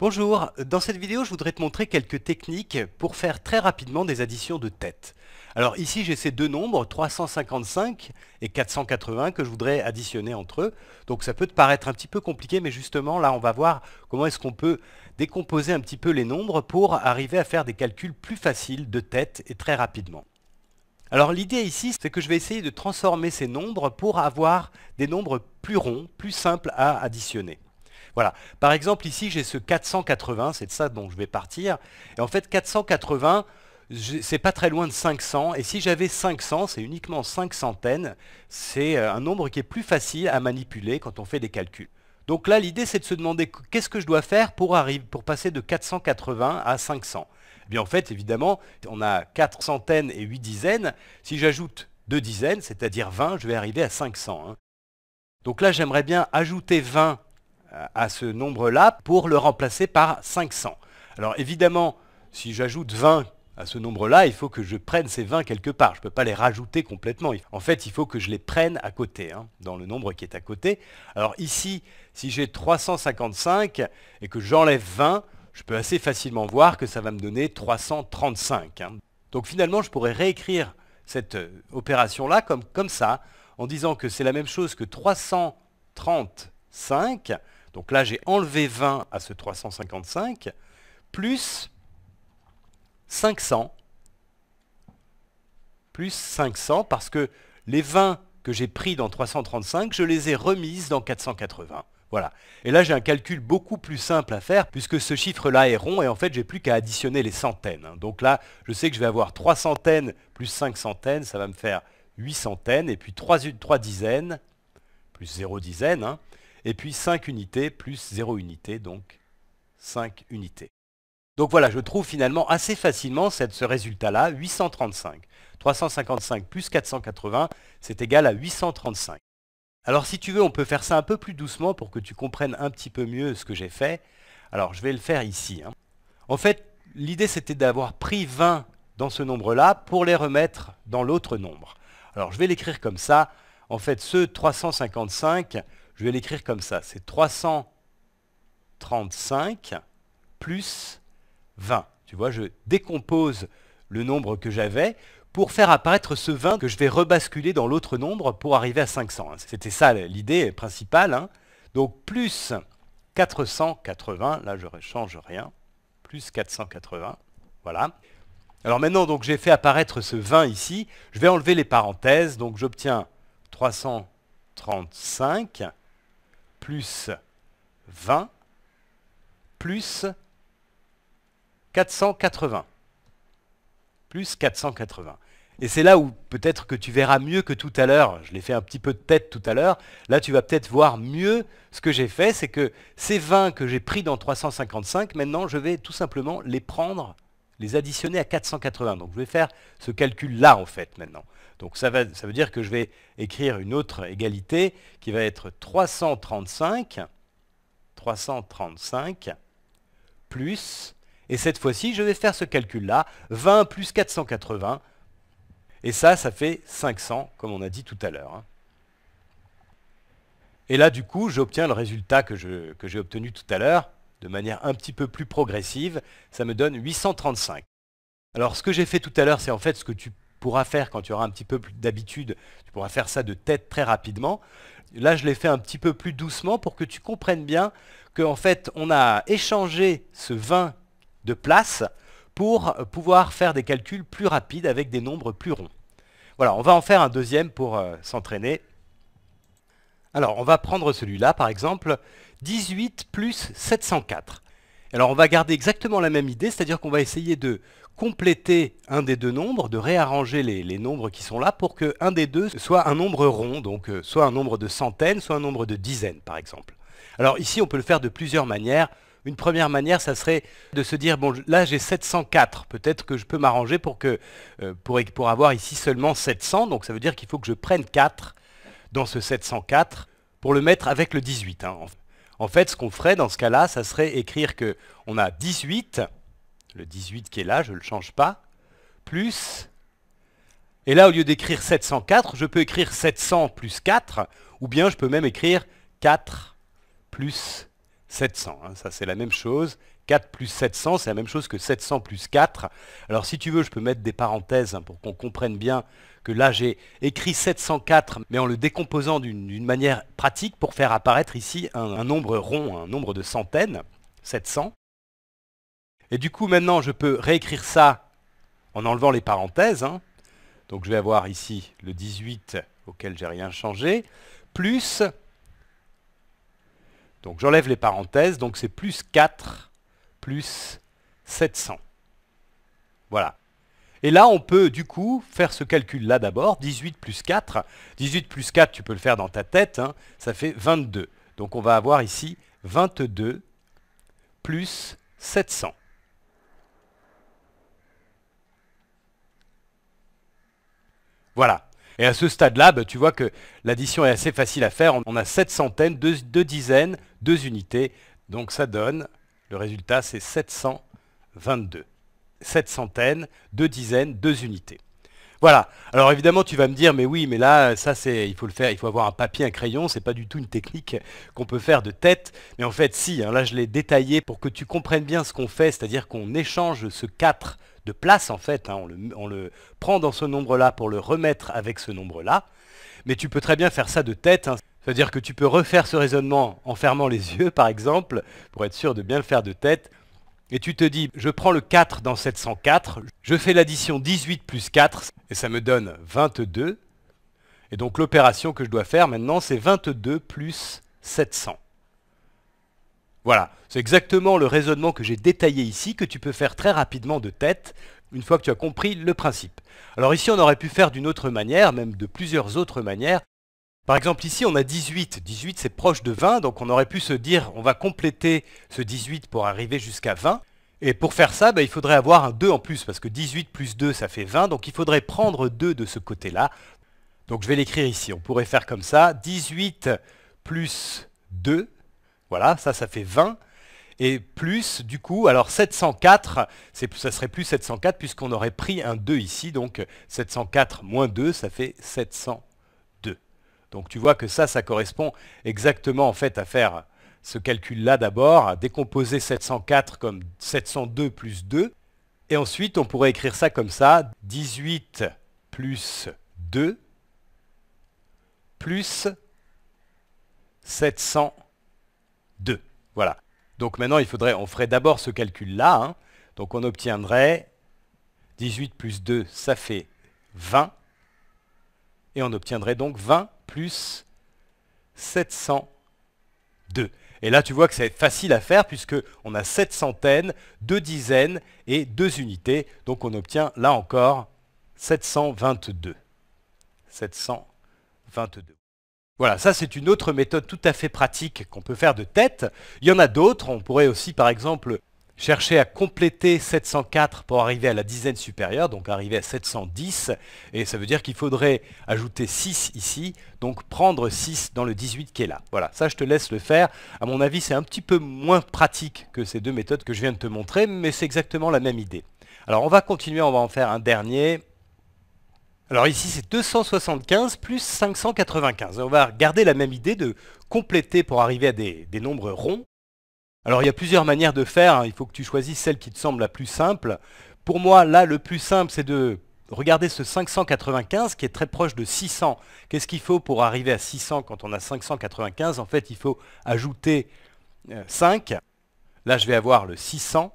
Bonjour, dans cette vidéo je voudrais te montrer quelques techniques pour faire très rapidement des additions de tête. Alors ici j'ai ces deux nombres, 355 et 480 que je voudrais additionner entre eux. Donc ça peut te paraître un petit peu compliqué mais justement là on va voir comment est-ce qu'on peut décomposer un petit peu les nombres pour arriver à faire des calculs plus faciles de tête et très rapidement. Alors l'idée ici, c'est que je vais essayer de transformer ces nombres pour avoir des nombres plus ronds, plus simples à additionner. Voilà. Par exemple, ici, j'ai ce 480, c'est de ça dont je vais partir. Et en fait, 480, c'est pas très loin de 500. Et si j'avais 500, c'est uniquement 5 centaines. C'est euh, un nombre qui est plus facile à manipuler quand on fait des calculs. Donc là, l'idée, c'est de se demander qu'est-ce que je dois faire pour, arriver, pour passer de 480 à 500. Eh bien en fait, évidemment, on a 4 centaines et 8 dizaines. Si j'ajoute 2 dizaines, c'est-à-dire 20, je vais arriver à 500. Hein. Donc là, j'aimerais bien ajouter 20 à ce nombre-là pour le remplacer par 500. Alors évidemment, si j'ajoute 20 à ce nombre-là, il faut que je prenne ces 20 quelque part. Je ne peux pas les rajouter complètement. En fait, il faut que je les prenne à côté, hein, dans le nombre qui est à côté. Alors ici, si j'ai 355 et que j'enlève 20, je peux assez facilement voir que ça va me donner 335. Hein. Donc finalement, je pourrais réécrire cette euh, opération-là comme, comme ça, en disant que c'est la même chose que 335 donc là, j'ai enlevé 20 à ce 355, plus 500. Plus 500, parce que les 20 que j'ai pris dans 335, je les ai remises dans 480. Voilà. Et là, j'ai un calcul beaucoup plus simple à faire, puisque ce chiffre-là est rond, et en fait, j'ai plus qu'à additionner les centaines. Hein. Donc là, je sais que je vais avoir 3 centaines plus 5 centaines, ça va me faire 8 centaines, et puis 3, 3 dizaines, plus 0 dizaines, hein et puis 5 unités plus 0 unité, donc 5 unités. Donc voilà, je trouve finalement assez facilement cette, ce résultat-là, 835. 355 plus 480, c'est égal à 835. Alors si tu veux, on peut faire ça un peu plus doucement pour que tu comprennes un petit peu mieux ce que j'ai fait. Alors je vais le faire ici. Hein. En fait, l'idée c'était d'avoir pris 20 dans ce nombre-là pour les remettre dans l'autre nombre. Alors je vais l'écrire comme ça. En fait, ce 355, je vais l'écrire comme ça. C'est 335 plus 20. Tu vois, je décompose le nombre que j'avais pour faire apparaître ce 20 que je vais rebasculer dans l'autre nombre pour arriver à 500. Hein. C'était ça l'idée principale. Hein. Donc plus 480, là je ne change rien, plus 480, voilà. Alors maintenant, donc j'ai fait apparaître ce 20 ici, je vais enlever les parenthèses, donc j'obtiens 335 plus 20 plus 480. Plus 480. Et c'est là où peut-être que tu verras mieux que tout à l'heure. Je l'ai fait un petit peu de tête tout à l'heure. Là, tu vas peut-être voir mieux ce que j'ai fait. C'est que ces 20 que j'ai pris dans 355, maintenant, je vais tout simplement les prendre les additionner à 480. Donc je vais faire ce calcul-là en fait maintenant. Donc ça, va, ça veut dire que je vais écrire une autre égalité qui va être 335, 335 plus, et cette fois-ci je vais faire ce calcul-là, 20 plus 480, et ça, ça fait 500 comme on a dit tout à l'heure. Hein. Et là, du coup, j'obtiens le résultat que j'ai obtenu tout à l'heure, de manière un petit peu plus progressive, ça me donne 835. Alors ce que j'ai fait tout à l'heure, c'est en fait ce que tu pourras faire quand tu auras un petit peu plus d'habitude, tu pourras faire ça de tête très rapidement. Là, je l'ai fait un petit peu plus doucement pour que tu comprennes bien qu'en fait, on a échangé ce 20 de place pour pouvoir faire des calculs plus rapides avec des nombres plus ronds. Voilà, on va en faire un deuxième pour euh, s'entraîner. Alors, on va prendre celui-là, par exemple, 18 plus 704. Alors, on va garder exactement la même idée, c'est-à-dire qu'on va essayer de compléter un des deux nombres, de réarranger les, nombres qui sont là pour qu'un des deux soit un nombre rond, donc euh, soit un nombre de centaines, soit un nombre de dizaines, par exemple. Alors ici, on peut le faire de plusieurs manières. Une première manière, ça serait de se dire, bon, là j'ai 704, peut-être que je peux m'arranger pour, euh, pour, pour avoir ici seulement 700, donc ça veut dire qu'il faut que je prenne 4 dans ce 704 pour le mettre avec le 18. Hein. En fait, ce qu'on ferait dans ce cas-là, ça serait écrire que on a 18, le 18 qui est là, je ne le change pas, plus... Et là, au lieu d'écrire 704, je peux écrire 700 plus 4, ou bien je peux même écrire 4 plus 700. Hein. Ça, c'est la même chose. 4 plus 700, c'est la même chose que 700 plus 4. Alors si tu veux, je peux mettre des parenthèses hein, pour qu'on comprenne bien que là j'ai écrit 704, mais en le décomposant d'une manière pratique pour faire apparaître ici un, nombre rond, un nombre de centaines, 700. Et du coup maintenant je peux réécrire ça en enlevant les parenthèses. Hein. Donc je vais avoir ici le 18 auquel j'ai rien changé, plus, donc j'enlève les parenthèses, donc c'est plus 4 plus 700. Voilà. Et là, on peut du coup faire ce calcul-là d'abord, 18 plus 4. 18 plus 4, tu peux le faire dans ta tête, hein. ça fait 22. Donc on va avoir ici 22 plus 700. Voilà. Et à ce stade-là, bah, tu vois que l'addition est assez facile à faire. On a 7 centaines, 2 dizaines, 2 unités. Donc ça donne le résultat, c'est 722. 7 centaines, deux dizaines, 2 unités. Voilà. Alors évidemment, tu vas me dire, mais oui, mais là, ça, c'est, il faut le faire, il faut avoir un papier, un crayon. C'est pas du tout une technique qu'on peut faire de tête. Mais en fait, si. Hein, là, je l'ai détaillé pour que tu comprennes bien ce qu'on fait, c'est-à-dire qu'on échange ce 4 de place en fait. Hein. on, le, prend dans ce nombre-là pour le remettre avec ce nombre-là. Mais tu peux très bien faire ça de tête. Hein. C'est-à-dire que tu peux refaire ce raisonnement en fermant les yeux, par exemple, pour être sûr de bien le faire de tête. Et tu te dis, je prends le 4 dans 704, je fais l'addition 18 plus 4, et ça me donne 22. Et donc l'opération que je dois faire maintenant, c'est 22 plus 700. Voilà, c'est exactement le raisonnement que j'ai détaillé ici, que tu peux faire très rapidement de tête, une fois que tu as compris le principe. Alors ici, on aurait pu faire d'une autre manière, même de plusieurs autres manières, par exemple, ici, on a 18. 18, c'est proche de 20, donc on aurait pu se dire, on va compléter ce 18 pour arriver jusqu'à 20. Et pour faire ça, ben, il faudrait avoir un 2 en plus, parce que 18 plus 2, ça fait 20, donc il faudrait prendre 2 de ce côté-là. Donc je vais l'écrire ici, on pourrait faire comme ça, 18 plus 2, voilà, ça, ça fait 20. Et plus, du coup, alors 704, ça serait plus 704, puisqu'on aurait pris un 2 ici, donc 704 moins 2, ça fait 700 donc tu vois que ça, ça correspond exactement en fait à faire ce calcul-là d'abord, à décomposer 704 comme 702 plus 2. Et ensuite, on pourrait écrire ça comme ça, 18 plus 2 plus 702. Voilà. Donc maintenant, il faudrait, on ferait d'abord ce calcul-là. Hein. Donc on obtiendrait 18 plus 2, ça fait 20 et on obtiendrait donc 20 plus 702. Et là, tu vois que ça facile à faire puisque on a 7 centaines, 2 dizaines et 2 unités. Donc on obtient là encore 722. 722. Voilà, ça c'est une autre méthode tout à fait pratique qu'on peut faire de tête. Il y en a d'autres, on pourrait aussi par exemple Chercher à compléter 704 pour arriver à la dizaine supérieure, donc arriver à 710, et ça veut dire qu'il faudrait ajouter 6 ici, donc prendre 6 dans le 18 qui est là. Voilà, ça je te laisse le faire. À mon avis, c'est un petit peu moins pratique que ces deux méthodes que je viens de te montrer, mais c'est exactement la même idée. Alors on va continuer, on va en faire un dernier. Alors ici c'est 275 plus 595. On va garder la même idée de compléter pour arriver à des nombres ronds. Alors il y a plusieurs manières de faire, hein. il faut que tu choisisses celle qui te semble la plus simple. Pour moi, là, le plus simple, c'est de regarder ce 595 qui est très proche de 600. Qu'est-ce qu'il faut pour arriver à 600 quand on a 595 En fait, il faut ajouter 5. Euh, là, je vais avoir le 600.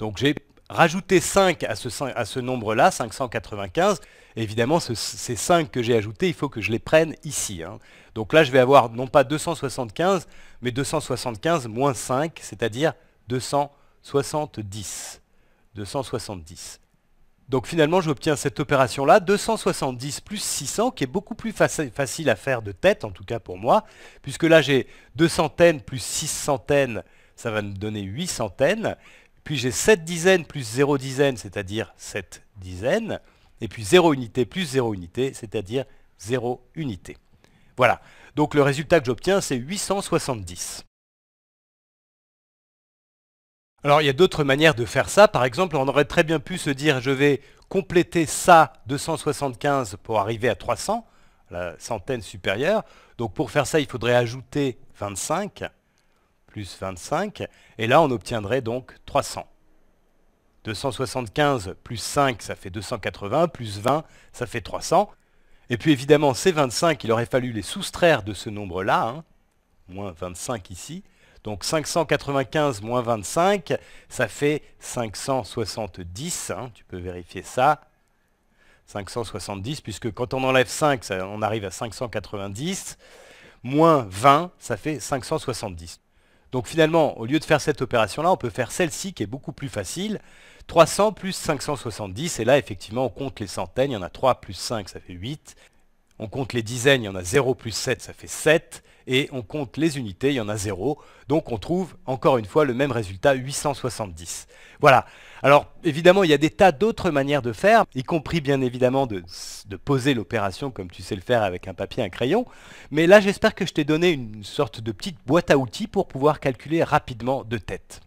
Donc j'ai Rajouter 5 à ce, nombre-là, 595, évidemment, ces 5 que j'ai ajoutés, il faut que je les prenne ici. Hein. Donc là, je vais avoir non pas 275, mais 275 moins 5, c'est-à-dire 270. 270. Donc finalement, j'obtiens cette opération-là, 270 plus 600, qui est beaucoup plus facile à faire de tête, en tout cas pour moi, puisque là j'ai 2 centaines plus 6 centaines, ça va me donner 8 centaines. Puis j'ai 7 dizaines plus 0 dizaines, c'est-à-dire 7 dizaines. Et puis 0 unité plus 0 unité, c'est-à-dire 0 unité. Voilà. Donc le résultat que j'obtiens, c'est 870. Alors il y a d'autres manières de faire ça. Par exemple, on aurait très bien pu se dire je vais compléter ça 275 pour arriver à 300, la centaine supérieure. Donc pour faire ça, il faudrait ajouter 25. 25, et là on obtiendrait donc 300. 275 plus 5, ça fait 280, plus 20, ça fait 300. Et puis évidemment, ces 25, il aurait fallu les soustraire de ce nombre-là, hein. moins 25 ici. Donc 595 moins 25, ça fait 570, hein. tu peux vérifier ça. 570, puisque quand on enlève 5, on arrive à 590, moins 20, ça fait 570. Donc finalement, au lieu de faire cette opération-là, on peut faire celle-ci qui est beaucoup plus facile. 300 plus 570, et là effectivement on compte les centaines, il y en a 3 plus 5, ça fait 8. On compte les dizaines, il y en a 0 plus 7, ça fait 7 et on compte les unités, il y en a 0. Donc on trouve encore une fois le même résultat, 870. Voilà. Alors évidemment, il y a des tas d'autres manières de faire, y compris bien évidemment de, poser l'opération comme tu sais le faire avec un papier, et un crayon. Mais là, j'espère que je t'ai donné une sorte de petite boîte à outils pour pouvoir calculer rapidement de tête.